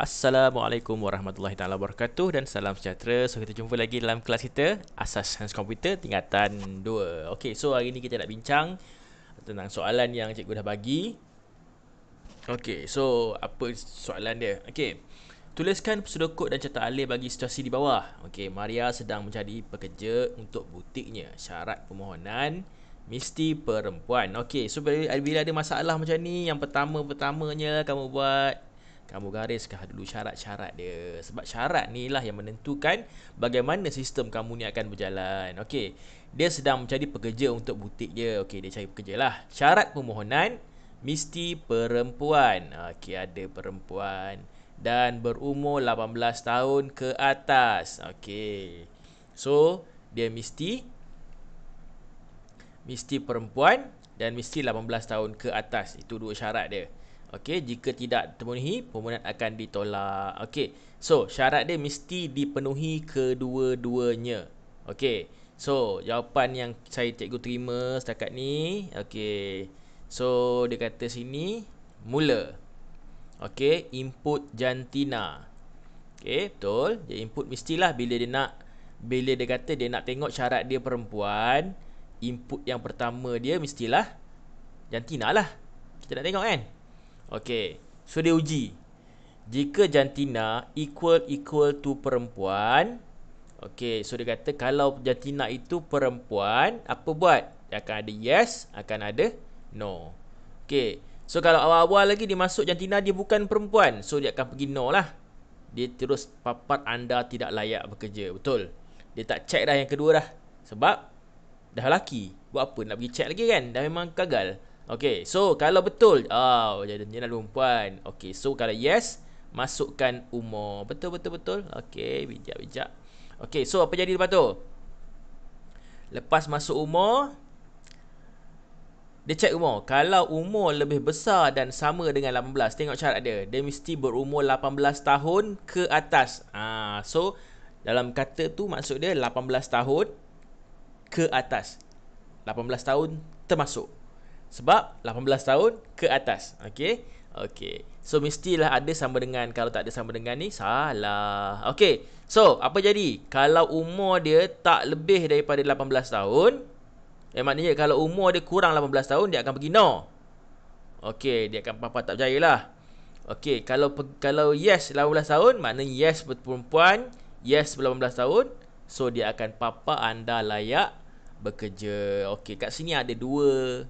Assalamualaikum warahmatullahi taala wabarakatuh dan salam sejahtera. So kita jumpa lagi dalam kelas kita Asas Sains Komputer tingkatan 2. Okey, so hari ni kita nak bincang tentang soalan yang cikgu dah bagi. Okey, so apa soalan dia? Okey. Tuliskan pseudokod dan catat alih bagi situasi di bawah. Okey, Maria sedang mencari pekerja untuk butiknya. Syarat permohonan mesti perempuan. Okay so bila ada masalah macam ni, yang pertama-pertamanya kamu buat kamu gariskah dulu syarat-syarat dia sebab syarat ni lah yang menentukan bagaimana sistem kamu ni akan berjalan okey dia sedang mencari pekerja untuk butik dia okey dia cari pekerja lah syarat permohonan mesti perempuan okey ada perempuan dan berumur 18 tahun ke atas okey so dia mesti mesti perempuan dan mesti 18 tahun ke atas itu dua syarat dia Okey, jika tidak terpenuhi, permohonan akan ditolak. Okey. So, syarat dia mesti dipenuhi kedua-duanya. Okey. So, jawapan yang saya cikgu terima setakat ni, okey. So, dia kata sini mula. Okey, input jantina. Okey, betul. Dia input mestilah bila dia nak bila dia kata dia nak tengok syarat dia perempuan, input yang pertama dia mestilah jantina lah. Kita nak tengok kan? Okey, So, dia uji. Jika jantina equal-equal to perempuan. okey, So, dia kata kalau jantina itu perempuan, apa buat? Dia akan ada yes, akan ada no. Okey, So, kalau awal-awal lagi dia masuk jantina, dia bukan perempuan. So, dia akan pergi no lah. Dia terus papat anda tidak layak bekerja. Betul. Dia tak check dah yang kedua dah. Sebab dah laki, Buat apa? Nak pergi check lagi kan? Dah memang gagal. Okay, so kalau betul, ah, oh, jadi dia nak perempuan. Okey, so kalau yes, masukkan umur. Betul betul betul. Okay, bijak bijak. Okay, so apa jadi lepas tu? Lepas masuk umur, dia check umur. Kalau umur lebih besar dan sama dengan 18, tengok syarat dia. Dia mesti berumur 18 tahun ke atas. Ah, ha, so dalam kata tu maksud dia 18 tahun ke atas. 18 tahun termasuk. Sebab 18 tahun ke atas. okay, okay, So mestilah ada sama dengan kalau tak ada sama dengan ni salah. okay. So apa jadi? Kalau umur dia tak lebih daripada 18 tahun, eh maknanya kalau umur dia kurang 18 tahun dia akan pergi no. okay, dia akan papa tak percayalah. okay. kalau kalau yes 18 tahun, maknanya yes perempuan, yes 18 tahun, so dia akan papa anda layak bekerja. okay. kat sini ada dua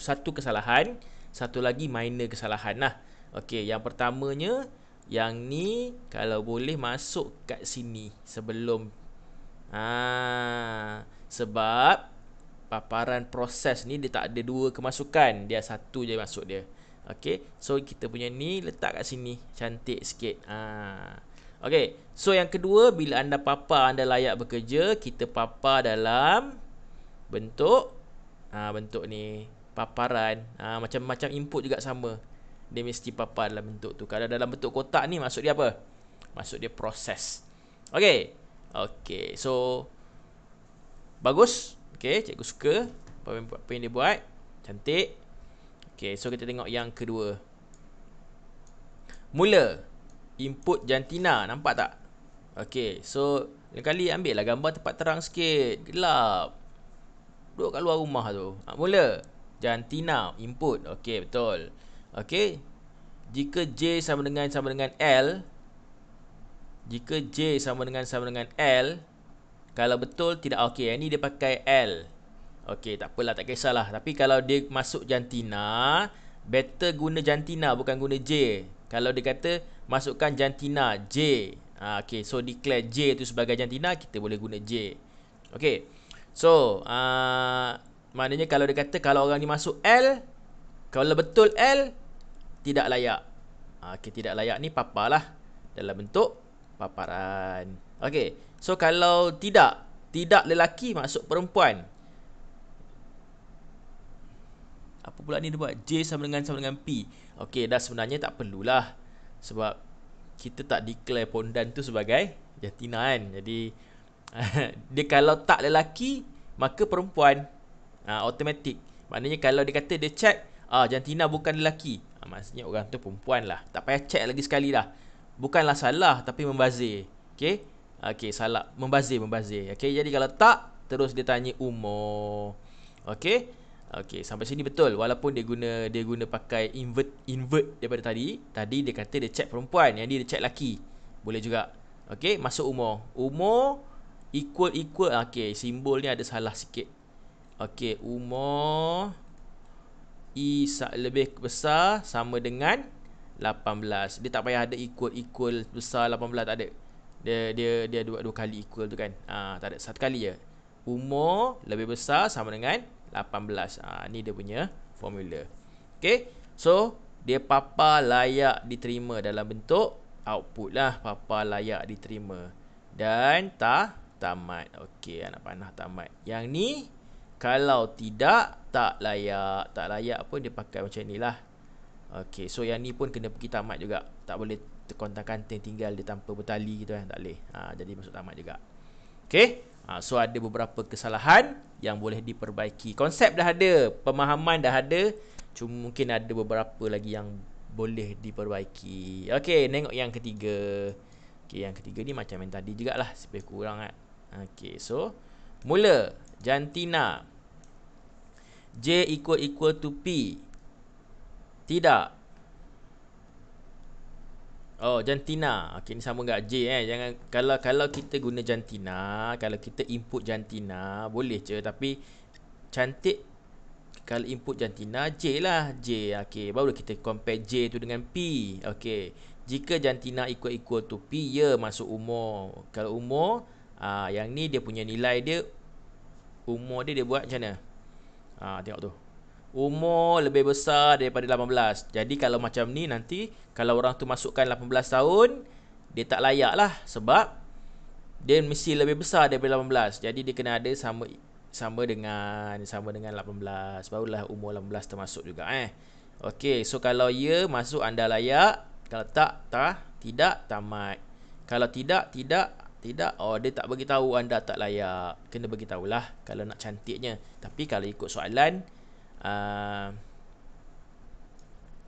satu kesalahan, satu lagi minor kesalahan lah. Okey, yang pertamanya yang ni kalau boleh masuk kat sini sebelum ah sebab paparan proses ni dia tak ada dua kemasukan, dia satu je masuk dia. Okey, so kita punya ni letak kat sini cantik sikit. Ah. Okey, so yang kedua bila anda papa anda layak bekerja, kita papa dalam bentuk uh, bentuk ni paparan uh, macam-macam input juga sama dia mesti paparan dalam bentuk tu kalau dalam bentuk kotak ni maksud dia apa maksud dia proses okey okey so bagus okey cikgu suka apa yang, apa yang dia buat cantik okey so kita tengok yang kedua mula input jantina nampak tak okey so lain kali ambil lah gambar tempat terang sikit gelap Duduk kat luar rumah tu. Ha, mula. Jantina input. Okey, betul. Okey. Jika J sama dengan sama dengan L. Jika J sama dengan sama dengan L. Kalau betul, tidak. Okey, yang ni dia pakai L. Okey, tak apalah. Tak kisahlah. Tapi kalau dia masuk jantina, better guna jantina bukan guna J. Kalau dia kata, masukkan jantina J. Ha, okey, so declare J tu sebagai jantina, kita boleh guna J. Okey. So, uh, maknanya kalau dia kata kalau orang ni masuk L, kalau betul L, tidak layak. Ah, okey, tidak layak ni paparlah dalam bentuk paparan. Okey, so kalau tidak, tidak lelaki masuk perempuan. Apa pula ni dia buat? J sama dengan sama dengan P. Okey, dah sebenarnya tak perlulah. Sebab kita tak declare pondan tu sebagai jantina kan. Jadi, dia kalau tak lelaki maka perempuan ah uh, automatic maknanya kalau dia kata dia check ah uh, jantina bukan lelaki uh, maksudnya orang tu perempuan lah tak payah check lagi sekali dah bukanlah salah tapi membazir okey okey salah membazir membazir okey jadi kalau tak terus dia tanya umur okey okey sampai sini betul walaupun dia guna dia guna pakai invert invert daripada tadi tadi dia kata dia check perempuan yang dia, dia check lelaki boleh juga okey masuk umur umur equal equal okay. simbol ni ada salah sikit Okay, umur i lebih besar sama dengan 18 dia tak payah ada equal equal besar 18 tak ada dia dia dia dua dua kali equal tu kan ah ha, tak ada satu kali je umur lebih besar sama dengan 18 ah ha, ni dia punya formula Okay. so dia papa layak diterima dalam bentuk output lah papa layak diterima dan tak tamat. Okey, anak panah tamat. Yang ni kalau tidak tak layak, tak layak pun dia pakai macam inilah. Okey, so yang ni pun kena pergi tamat juga. Tak boleh terkontang-kanting tinggal dia tanpa bertali gitu kan, tak boleh. Ha, jadi masuk tamat juga. Okey. Ha, so ada beberapa kesalahan yang boleh diperbaiki. Konsep dah ada, pemahaman dah ada, cuma mungkin ada beberapa lagi yang boleh diperbaiki. Okey, nengok yang ketiga. Okey, yang ketiga ni macam yang tadi jugalah, lebih kurang kan. Okay, so mula jantina. J equal equal to P. Tidak. Oh, jantina. okay, ni sama dengan J eh. Jangan kalau kalau kita guna jantina, kalau kita input jantina, boleh je tapi cantik kalau input jantina J lah J okey baru kita compare J tu dengan P okay. jika jantina equal equal to P ya masuk umur kalau umur ha, yang ni dia punya nilai dia umur dia dia buat macam mana? Ha, tengok tu. Umur lebih besar daripada 18. Jadi kalau macam ni nanti kalau orang tu masukkan 18 tahun dia tak layak lah sebab dia mesti lebih besar daripada 18. Jadi dia kena ada sama sama dengan sama dengan 18 barulah umur 18 termasuk juga eh. Okey, so kalau ya masuk anda layak, kalau tak tak tidak tamat. Kalau tidak tidak tidak oh dia tak bagi tahu anda tak layak kena bagi tahulah kalau nak cantiknya tapi kalau ikut soalan uh,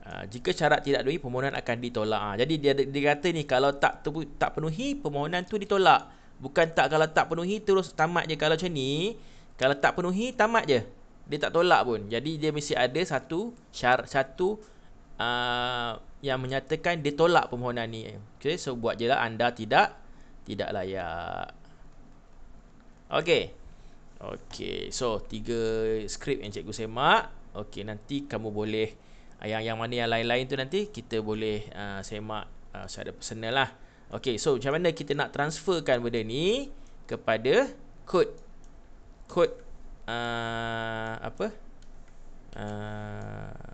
uh, jika syarat tidak dipenuhi permohonan akan ditolak uh, jadi dia dia kata ni kalau tak tak penuhi permohonan tu ditolak bukan tak kalau tak penuhi terus tamat je kalau macam ni kalau tak penuhi tamat je dia tak tolak pun jadi dia mesti ada satu syarat satu uh, yang menyatakan dia tolak permohonan ni. Okey, so buat jelah anda tidak tidak layak. Okey. Okey. So, tiga skrip yang cikgu semak. Okey, nanti kamu boleh ah, yang yang mana yang lain-lain tu nanti kita boleh uh, semak uh, secara personal lah. Okey, so macam mana kita nak transferkan benda ni kepada kod kod uh, apa? Uh,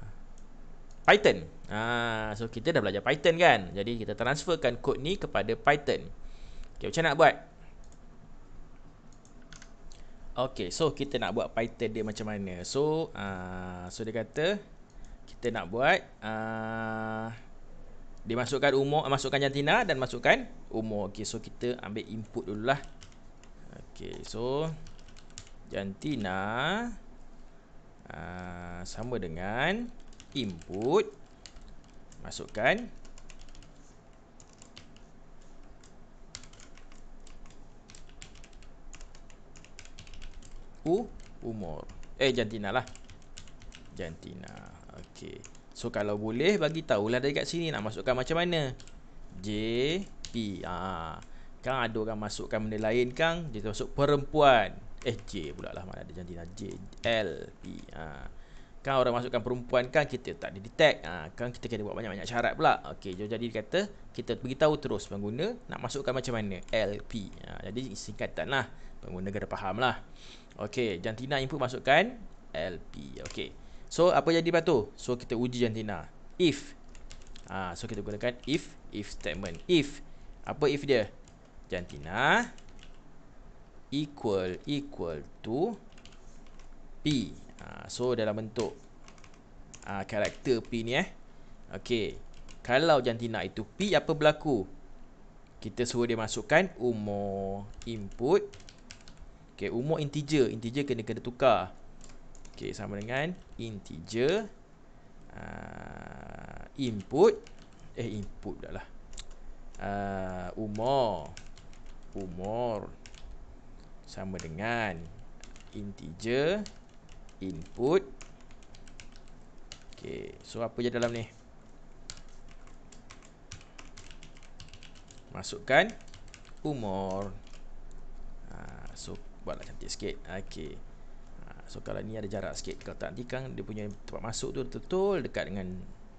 Python. Ah, uh, so kita dah belajar Python kan. Jadi kita transferkan kod ni kepada Python. Okay, macam nak buat? Okay, so kita nak buat Python dia macam mana? So, uh, so dia kata kita nak buat uh, dia masukkan umur, masukkan jantina dan masukkan umur. Okay, so kita ambil input dulu lah. Okay, so jantina uh, sama dengan input masukkan u umur. Eh jantina lah. Jantina. Okey. So kalau boleh bagi tahulah dekat sini nak masukkan macam mana. J P. Ah. Kan ada orang masukkan benda lain kan Dia masuk perempuan Eh J pula lah Mana ada jantina J L P ha. Kan orang masukkan perempuan kan Kita tak detect ha. Kan kita kena buat banyak-banyak syarat pula Okey jadi dia kata Kita beritahu terus pengguna Nak masukkan macam mana L P ha. Jadi singkatan lah Pengguna kena faham lah Okey, jantina input masukkan LP. Okey. So apa jadi lepas tu? So kita uji jantina. If ha, so kita gunakan if if statement. If apa if dia? Jantina equal equal to P. Ha, so dalam bentuk ha, karakter P ni eh. Okey. Kalau jantina itu P apa berlaku? Kita suruh dia masukkan umur input Okey, umur integer, integer kena kena tukar. Okey, sama dengan integer uh, input eh input dahlah. Ah uh, umur umur sama dengan integer input Okay, so apa je dalam ni? Masukkan umur. Ah so buatlah cantik sikit okey ha, so kalau ni ada jarak sikit kalau tak nanti kan dia punya tempat masuk tu betul dekat dengan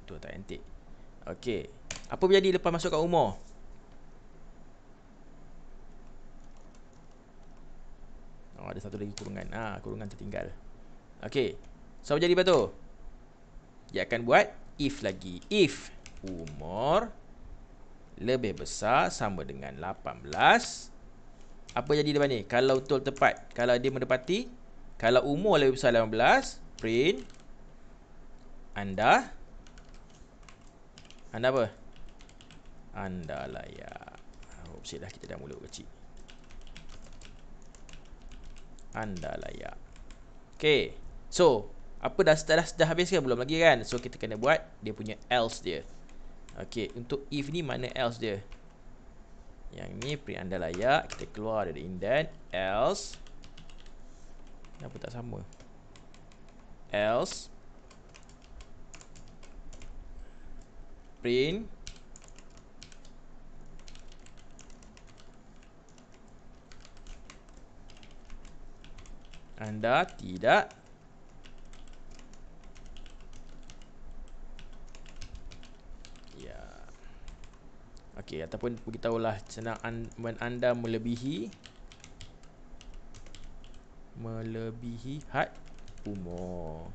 tu tak cantik okey apa jadi lepas masuk kat rumah oh ada satu lagi kurungan ah kurungan tertinggal okey so apa jadi lepas tu dia akan buat if lagi if umur lebih besar sama dengan apa jadi depan ni? Kalau tool tepat Kalau dia mendepati Kalau umur lebih besar 18 Print Anda Anda apa? Anda layak Oopsie oh, dah kita dah mulut kecil Anda layak Okay So Apa dah dah, dah habis kan? Belum lagi kan? So kita kena buat Dia punya else dia Okay Untuk if ni mana else dia? Yang ni print anda layak Kita keluar dari indent Else Kenapa tak sama Else Print Anda tidak Okey ataupun beritahulah senang an, anda melebihi melebihi had umur.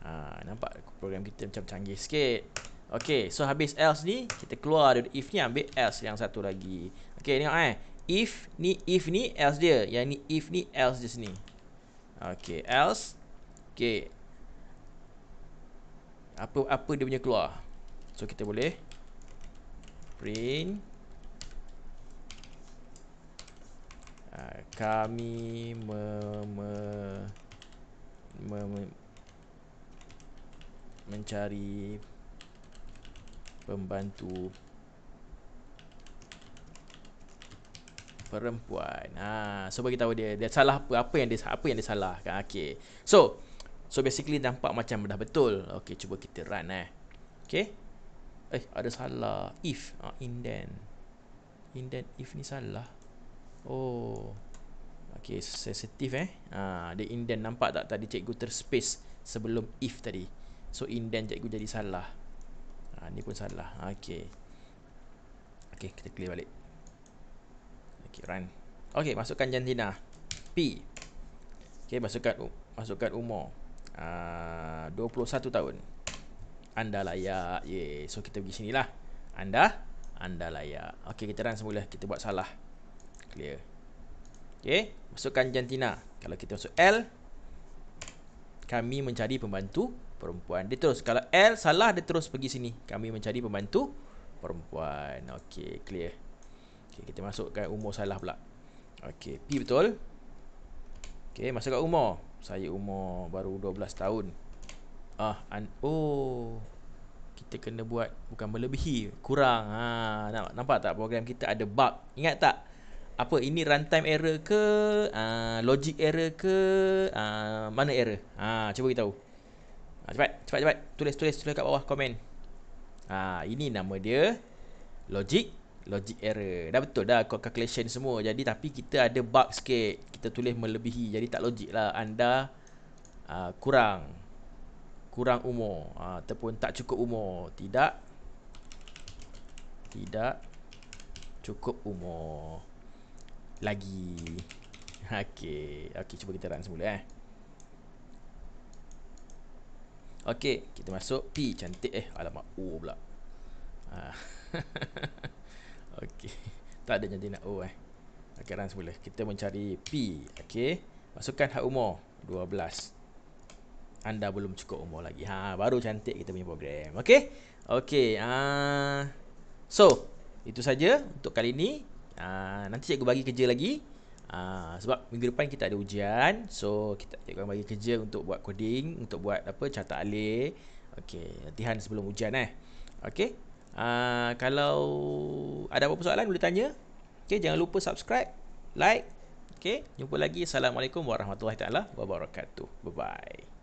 Ha, nampak program kita macam canggih sikit. Okey, so habis else ni, kita keluar dari if ni ambil else yang satu lagi. Okey, tengok eh. If ni if ni else dia. Yang ni if ni else dia sini. Okey, else. Okey. Apa apa dia punya keluar. So kita boleh print ah, kami me, me, me, me, mencari pembantu perempuan. Ha, so bagi tahu dia dia salah apa apa yang dia apa yang dia salah. Kan? Okey. So so basically nampak macam dah betul. Okay, cuba kita run eh. Okey. Eh, ada salah. If. Ha, ah, inden. Inden if ni salah. Oh. Okay, sensitif eh. Ha, dia inden. Nampak tak tadi cikgu terspace sebelum if tadi. So, inden cikgu jadi salah. Ha, ni pun salah. Okay. Okay, kita clear balik. Okay, run. Okay, masukkan jantina. P. Okay, masukkan masukkan umur. Uh, 21 tahun. 21 tahun anda layak. Ye. So kita pergi sini lah. Anda anda layak. Okey, kita run semula. Kita buat salah. Clear. Okey, masukkan jantina. Kalau kita masuk L kami mencari pembantu perempuan. Dia terus kalau L salah dia terus pergi sini. Kami mencari pembantu perempuan. Okey, clear. Okey, kita masukkan umur salah pula. Okey, P betul. Okey, masukkan umur. Saya umur baru 12 tahun ah un- oh kita kena buat bukan melebihi kurang ha ah, nampak, nampak tak program kita ada bug ingat tak apa ini runtime error ke uh, logic error ke uh, mana error ha cuba kita tahu ha, cepat cepat cepat tulis tulis tulis kat bawah komen ha ini nama dia logic logic error dah betul dah calculation semua jadi tapi kita ada bug sikit kita tulis melebihi jadi tak logik lah anda uh, kurang kurang umur ha, ataupun tak cukup umur tidak tidak cukup umur lagi okey okey cuba kita run semula eh okey kita masuk p cantik eh alamak o pula ha. okey tak ada jadi nak o eh okey run semula kita mencari p okey masukkan hak umur 12 anda belum cukup umur lagi. Ha baru cantik kita punya program. Okey. Okey. Ah uh, so itu saja untuk kali ini. Ah uh, nanti cikgu bagi kerja lagi. uh, sebab minggu depan kita ada ujian. So kita cikgu bagi kerja untuk buat coding, untuk buat apa carta alih. Okey, latihan sebelum ujian eh. Okey. Ah uh, kalau ada apa-apa soalan boleh tanya. Okey, jangan lupa subscribe, like. Okey, jumpa lagi. Assalamualaikum warahmatullahi taala wabarakatuh. Bye bye.